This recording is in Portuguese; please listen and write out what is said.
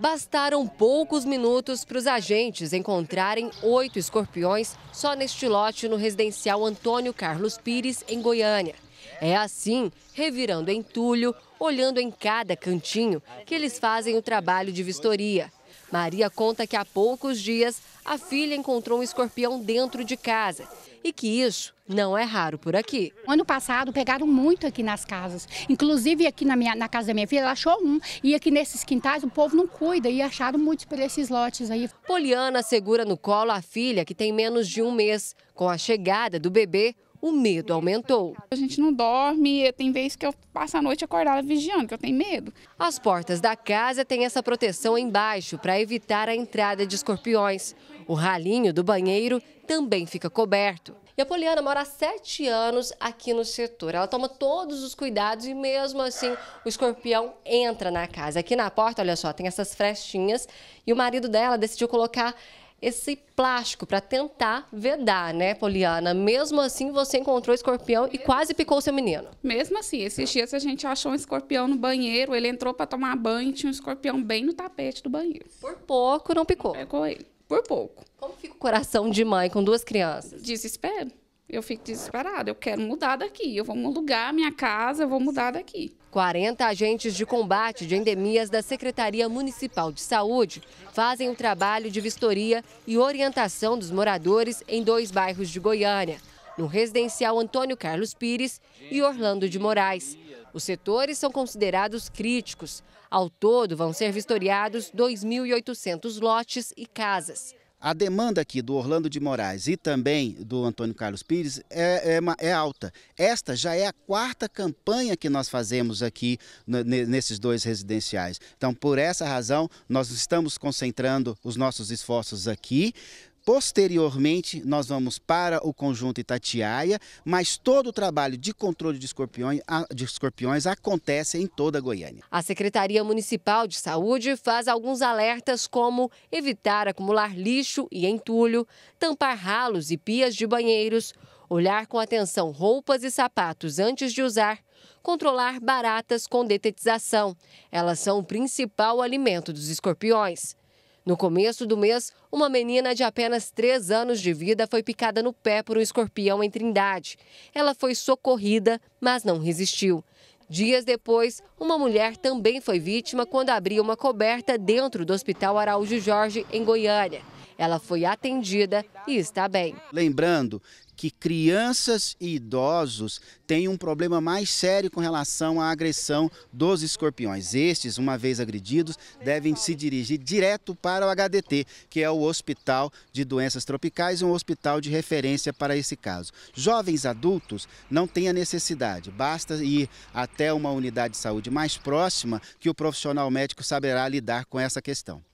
Bastaram poucos minutos para os agentes encontrarem oito escorpiões só neste lote no residencial Antônio Carlos Pires, em Goiânia. É assim, revirando entulho, olhando em cada cantinho, que eles fazem o trabalho de vistoria. Maria conta que há poucos dias a filha encontrou um escorpião dentro de casa e que isso não é raro por aqui. Ano passado pegaram muito aqui nas casas. Inclusive aqui na, minha, na casa da minha filha, ela achou um. E aqui nesses quintais o povo não cuida e acharam muitos por esses lotes aí. Poliana segura no colo a filha que tem menos de um mês. Com a chegada do bebê, o medo aumentou. A gente não dorme, tem vezes que eu passo a noite acordada vigiando, que eu tenho medo. As portas da casa têm essa proteção embaixo para evitar a entrada de escorpiões. O ralinho do banheiro também fica coberto. E a Poliana mora há sete anos aqui no setor. Ela toma todos os cuidados e mesmo assim o escorpião entra na casa. Aqui na porta, olha só, tem essas frestinhas e o marido dela decidiu colocar esse plástico para tentar vedar, né, Poliana? Mesmo assim, você encontrou escorpião e quase picou o seu menino. Mesmo assim, esses dias a gente achou um escorpião no banheiro, ele entrou para tomar banho, e tinha um escorpião bem no tapete do banheiro. Por pouco não picou. Não picou ele, por pouco. Como fica o coração de mãe com duas crianças? Desespero eu fico desesperada. Eu quero mudar daqui. Eu vou alugar minha casa, eu vou mudar daqui. 40 agentes de combate de endemias da Secretaria Municipal de Saúde fazem o um trabalho de vistoria e orientação dos moradores em dois bairros de Goiânia, no residencial Antônio Carlos Pires e Orlando de Moraes. Os setores são considerados críticos. Ao todo, vão ser vistoriados 2.800 lotes e casas. A demanda aqui do Orlando de Moraes e também do Antônio Carlos Pires é, é, é alta. Esta já é a quarta campanha que nós fazemos aqui nesses dois residenciais. Então, por essa razão, nós estamos concentrando os nossos esforços aqui. Posteriormente, nós vamos para o conjunto Itatiaia, mas todo o trabalho de controle de escorpiões, de escorpiões acontece em toda a Goiânia. A Secretaria Municipal de Saúde faz alguns alertas, como evitar acumular lixo e entulho, tampar ralos e pias de banheiros, olhar com atenção roupas e sapatos antes de usar, controlar baratas com detetização. Elas são o principal alimento dos escorpiões. No começo do mês, uma menina de apenas 3 anos de vida foi picada no pé por um escorpião em Trindade. Ela foi socorrida, mas não resistiu. Dias depois, uma mulher também foi vítima quando abria uma coberta dentro do Hospital Araújo Jorge, em Goiânia. Ela foi atendida e está bem. Lembrando que crianças e idosos têm um problema mais sério com relação à agressão dos escorpiões. Estes, uma vez agredidos, devem se dirigir direto para o HDT, que é o Hospital de Doenças Tropicais, um hospital de referência para esse caso. Jovens adultos não têm a necessidade, basta ir até uma unidade de saúde mais próxima que o profissional médico saberá lidar com essa questão.